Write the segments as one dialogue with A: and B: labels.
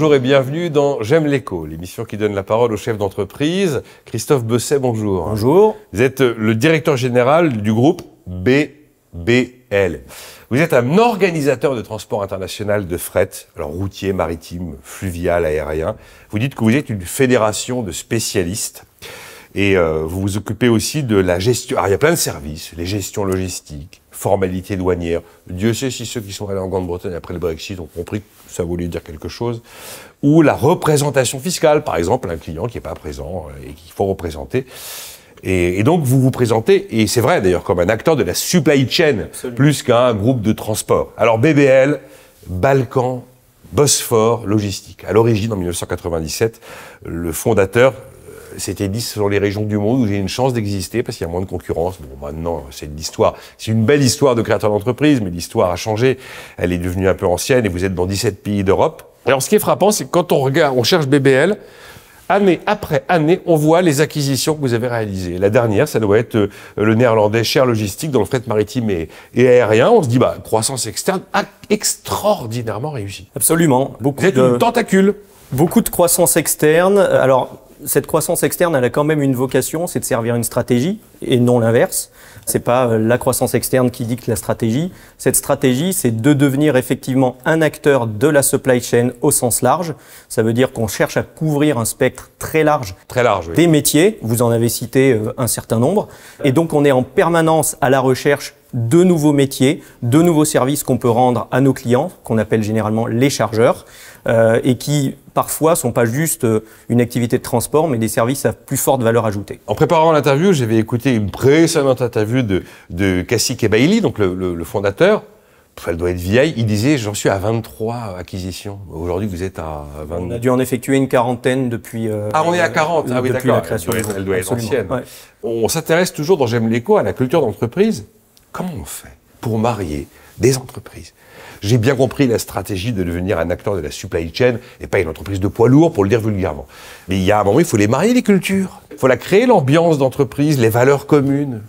A: bonjour et bienvenue dans J'aime l'écho, l'émission qui donne la parole au chef d'entreprise. Christophe Besset, bonjour. Bonjour. Vous êtes euh, le directeur général du groupe BBL. Vous êtes un organisateur de transport international de fret, alors routier, maritime, fluvial, aérien. Vous dites que vous êtes une fédération de spécialistes. Et euh, vous vous occupez aussi de la gestion. Alors, il y a plein de services, les gestions logistiques, formalités douanières. Dieu sait si ceux qui sont allés en Grande-Bretagne après le Brexit ont compris que ça voulait dire quelque chose. Ou la représentation fiscale, par exemple, un client qui n'est pas présent euh, et qu'il faut représenter. Et, donc vous vous présentez, et c'est vrai d'ailleurs, comme un acteur de la supply chain, plus qu'un groupe de transport. Alors BBL, Balkan, Bosphore Logistique. À l'origine, en 1997, le fondateur c'était 10 sur les régions du monde où j'ai une chance d'exister parce qu'il y a moins de concurrence. Bon, maintenant, c'est de l'histoire. C'est une belle histoire de créateur d'entreprise, mais l'histoire a changé. Elle est devenue un peu ancienne et vous êtes dans 17 pays d'Europe. Alors, ce qui est frappant, c'est que quand on regarde, on cherche BBL, année après année, on voit les acquisitions que vous avez réalisées. La dernière, ça doit être euh, le néerlandais Cher Logistique dans le fret maritime et, aérien. On se dit, bah, croissance externe a extraordinairement réussi.
B: Absolument. Beaucoup de... une tentacule. Beaucoup de croissance externe. Alors, cette croissance externe, elle a quand même une vocation, c'est de servir une stratégie et non l'inverse. C'est pas euh, la croissance externe qui dicte la stratégie. Cette stratégie, c'est de devenir effectivement un acteur de la supply chain au sens large. Ça veut dire qu'on cherche à couvrir un spectre très large, très large des métiers. Vous en avez cité euh, un certain nombre, et donc on est en permanence à la recherche de nouveaux métiers, de nouveaux services qu'on peut rendre à nos clients, qu'on appelle généralement les chargeurs, euh, et qui parfois sont pas juste euh, une activité de transport, mais des services à plus forte valeur ajoutée. En préparant l'interview, j'avais écouté une
A: précédente interview de, de Cassique et donc le, fondateur, elle doit être vieille, il disait j'en suis à 23 acquisitions. Aujourd'hui, vous êtes à 20. On a dû en effectuer une quarantaine depuis. Euh, ah, on est à 40. ah oui, d'accord. Elle On s'intéresse toujours dans J'aime l'écho à la culture d'entreprise. Comment on fait pour marier des entreprises J'ai bien compris la stratégie de devenir un acteur de la supply chain et pas une entreprise de poids lourd, pour le dire vulgairement. Mais il y a un moment, il faut les marier, les cultures. Il faut la créer, l'ambiance d'entreprise, les valeurs communes.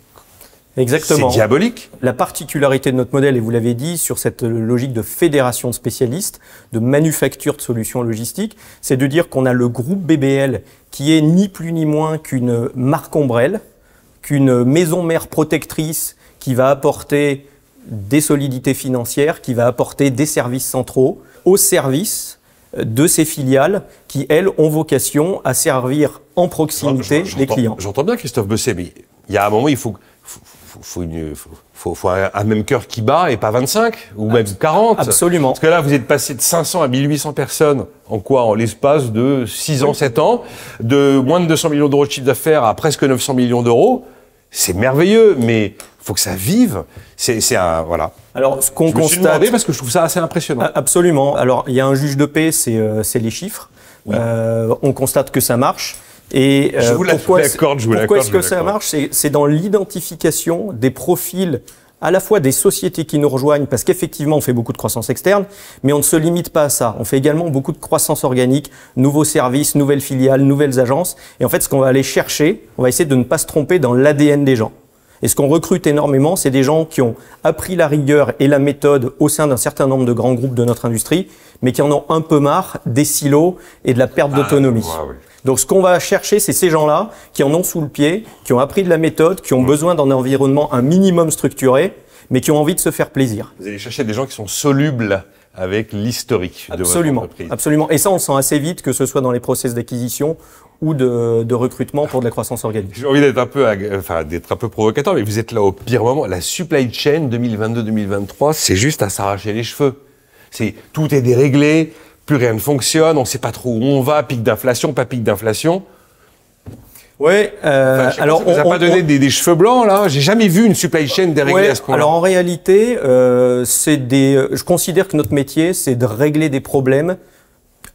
B: Exactement. C'est diabolique. La particularité de notre modèle, et vous l'avez dit, sur cette logique de fédération de spécialistes, de manufacture de solutions logistiques, c'est de dire qu'on a le groupe BBL qui est ni plus ni moins qu'une marque ombrelle, qu'une maison mère protectrice qui va apporter des solidités financières, qui va apporter des services centraux au service euh, de ces filiales qui, elles, ont vocation à servir en proximité les clients.
A: J'entends bien Christophe Besset, mais il y a un moment, il faut, un, même cœur qui bat et pas 25 ou même 40. Absolument. Parce que là, vous êtes passé de 500 à 1800 personnes en quoi En l'espace de 6 ans, 7 ans, de moins de 200 millions d'euros de chiffre d'affaires à presque 900 millions d'euros. C'est merveilleux, mais faut que ça vive. C'est un voilà.
B: Alors ce qu'on constate, parce que je trouve ça assez impressionnant. Ah, absolument. Alors il y a un juge de paix, c'est euh, les chiffres. Euh, on constate que ça marche. Et euh, je vous pourquoi, pourquoi est-ce que ça marche C'est dans l'identification des profils à la fois des sociétés qui nous rejoignent, parce qu'effectivement on fait beaucoup de croissance externe, mais on ne se limite pas à ça. On fait également beaucoup de croissance organique, nouveaux services, nouvelles filiales, nouvelles agences. Et en fait, ce qu'on va aller chercher, on va essayer de ne pas se tromper dans l'ADN des gens. Et ce qu'on recrute énormément, c'est des gens qui ont appris la rigueur et la méthode au sein d'un certain nombre de grands groupes de notre industrie, mais qui en ont un peu marre des silos et de la perte ah, d'autonomie. Donc ce qu'on va chercher, c'est ces gens-là qui en ont sous le pied, qui ont appris de la méthode, qui ont besoin d'un environnement un minimum structuré, mais qui ont envie de se faire plaisir. Vous allez chercher des gens qui sont solubles avec l'historique de votre Absolument. Et ça, on sent assez vite, que ce soit dans les process d'acquisition ou de, recrutement pour de la croissance organique. J'ai envie
A: d'être un peu, enfin, d'être un peu provocateur, mais vous êtes là au pire moment. La supply chain 2022-2023, c'est juste à s'arracher les cheveux. C'est tout est déréglé, plus rien ne fonctionne, on ne sait pas trop où on va, pic d'inflation, pas pic d'inflation. Ouais. Euh, alors, on, a pas donné des, des, cheveux blancs là. J'ai jamais vu une supply chain dérégler à ce point. Alors
B: en réalité, euh, c'est des. Euh, je considère que notre métier, c'est de régler des problèmes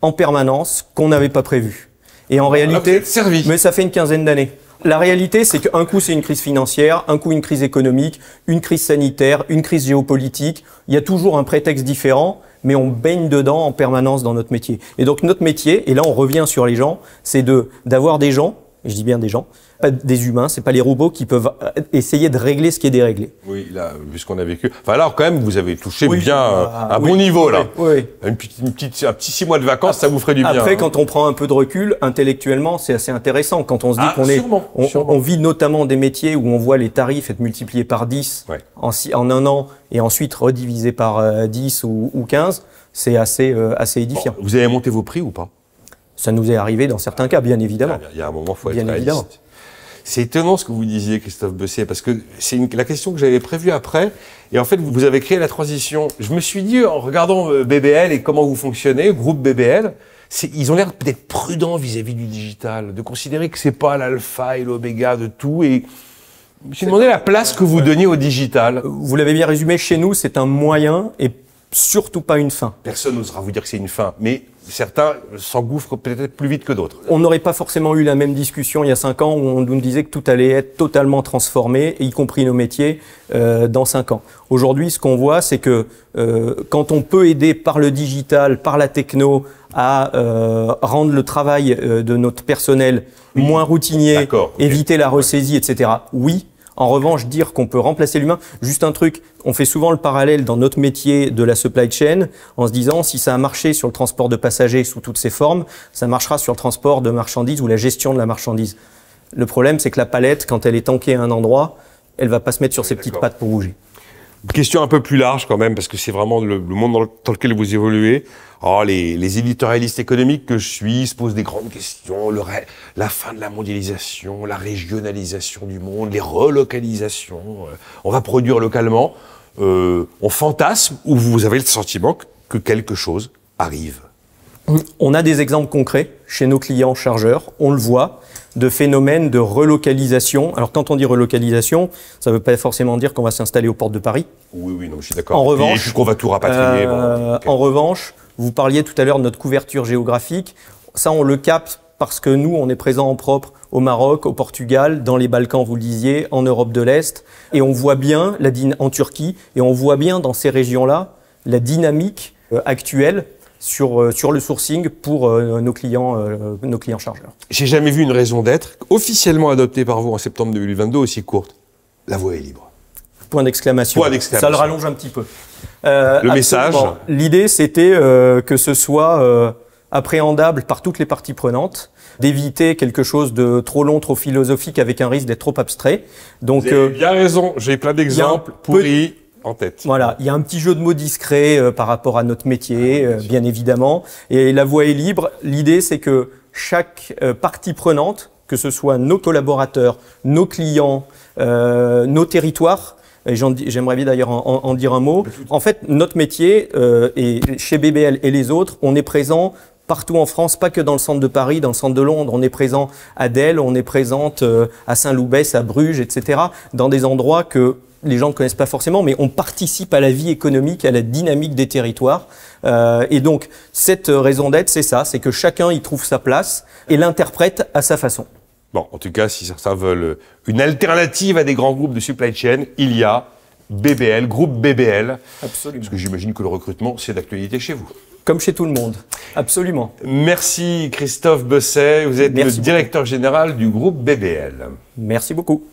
B: en permanence qu'on n'avait pas prévus. Et en ah, réalité, servi. mais ça fait une quinzaine d'années. La réalité, c'est qu'un coup, c'est une crise financière, un coup, une crise économique, une crise sanitaire, une crise géopolitique. Il y a toujours un prétexte différent, mais on baigne dedans en permanence dans notre métier. Et donc, notre métier, et là, on revient sur les gens, c'est de, d'avoir des gens je dis bien des gens, pas des humains, c'est pas les robots qui peuvent euh, essayer de régler ce qui est déréglé.
A: Oui, là, vu ce qu'on a vécu. Enfin, quand même, vous avez touché bien à euh, ah, bon niveau, là.
B: Oui. Une petite, un petit six mois de vacances, ça vous ferait du bien. Après, hein. quand on prend un peu de recul, intellectuellement, c'est assez intéressant. Quand on se dit ah, qu'on est, on, vit notamment des métiers où on voit les tarifs être multipliés par 10 en, un an et ensuite redivisés par 10 euh, ou, quinze, 15, c'est assez, assez édifiant. vous avez monté vos prix ou pas ça nous est arrivé dans certains cas, bien évidemment. Il y a un moment, il faut être bien Évidemment. C'est étonnant ce que vous disiez, Christophe Bessier,
A: parce que c'est la question que j'avais prévue après. Et en fait, vous avez créé la transition. Je me suis dit, en regardant euh, BBL et comment vous fonctionnez, groupe BBL, ils ont l'air d'être prudents vis-à-vis du digital, de considérer que c'est pas l'alpha et l'oméga de tout. Et je me suis demandé la place que vous donniez au digital. Vous l'avez bien résumé, chez nous, c'est un moyen et
B: surtout pas une fin.
A: Personne n'osera vous dire que c'est une fin, mais certains s'engouffrent peut-être plus vite que d'autres.
B: On n'aurait pas forcément eu la même discussion il y a cinq ans où on nous disait que tout allait être totalement transformé, y compris nos métiers, euh, dans cinq ans. Aujourd'hui, ce qu'on voit, c'est que euh, quand on peut aider par le digital, par la techno, à euh, rendre le travail de notre personnel moins routinier, éviter la ressaisie, etc. Oui, en revanche, dire qu'on peut remplacer l'humain, juste un truc, on fait souvent le parallèle dans notre métier de la supply chain en se disant si ça a marché sur le transport de passagers sous toutes ses formes, ça marchera sur le transport de marchandises ou la gestion de la marchandise. Le problème, c'est que la palette, quand elle est tankée à un endroit, elle va pas se mettre sur ses petites pattes pour bouger question un peu plus large quand même, parce que c'est vraiment le, monde
A: dans, lequel vous évoluez. Ah, les, éditorialistes économiques que je suis se posent des grandes questions. la fin de la mondialisation, la régionalisation du monde, les relocalisations. Euh, on va produire localement. Euh, on fantasme ou vous avez le sentiment
B: que quelque chose arrive on a des exemples concrets chez nos clients chargeurs, on le voit, de phénomènes de relocalisation. Alors quand on dit relocalisation, ça ne veut pas forcément dire qu'on va s'installer aux portes de Paris. Oui, oui, non, je suis d'accord. En revanche, va tout euh, En revanche, vous parliez tout à l'heure de notre couverture géographique. Ça, on le capte parce que nous, on est présent en propre au Maroc, au Portugal, dans les Balkans, vous le disiez, en Europe de l'Est, et on voit bien la en Turquie, et on voit bien dans ces régions-là la dynamique euh, actuelle sur, euh, sur le sourcing pour euh, nos, clients, euh, nos clients chargeurs.
A: J'ai jamais vu une raison d'être officiellement adoptée par vous en septembre 2022 aussi courte.
B: La voie est libre. Point d'exclamation. Ça le rallonge un petit peu. le message. L'idée, c'était que ce soit appréhendable par toutes les parties prenantes, d'éviter quelque chose de trop long, trop philosophique, avec un risque d'être trop abstrait. Donc, Vous avez bien raison. J'ai plein d'exemples pourris tête. Voilà, il y a un petit jeu de mots discret euh, par rapport à notre métier, ah euh, bien, évidemment. Et la voie est libre. L'idée, c'est que chaque euh, partie prenante, que ce soit nos collaborateurs, nos clients, nos territoires, et j'aimerais bien d'ailleurs en, dire un mot. En fait, notre métier, et chez BBL et les autres, on est présent partout en France, pas que dans le centre de Paris, dans le centre de Londres. On est présent à Delle, on est présente à Saint-Loubès, à Bruges, etc., dans des endroits que les gens ne connaissent pas forcément, mais on participe à la vie économique, à la dynamique des territoires. Euh, et donc, cette raison d'être, c'est ça, c'est que chacun y trouve sa place et l'interprète à sa façon. Bon, en tout cas, si certains veulent une alternative à des grands groupes
A: de supply chain, il y a BBL, groupe BBL. Absolument. Parce que j'imagine que le recrutement, c'est d'actualité chez vous. Comme chez tout le monde, absolument. Merci Christophe Besset, vous êtes le directeur général du groupe BBL. Merci beaucoup.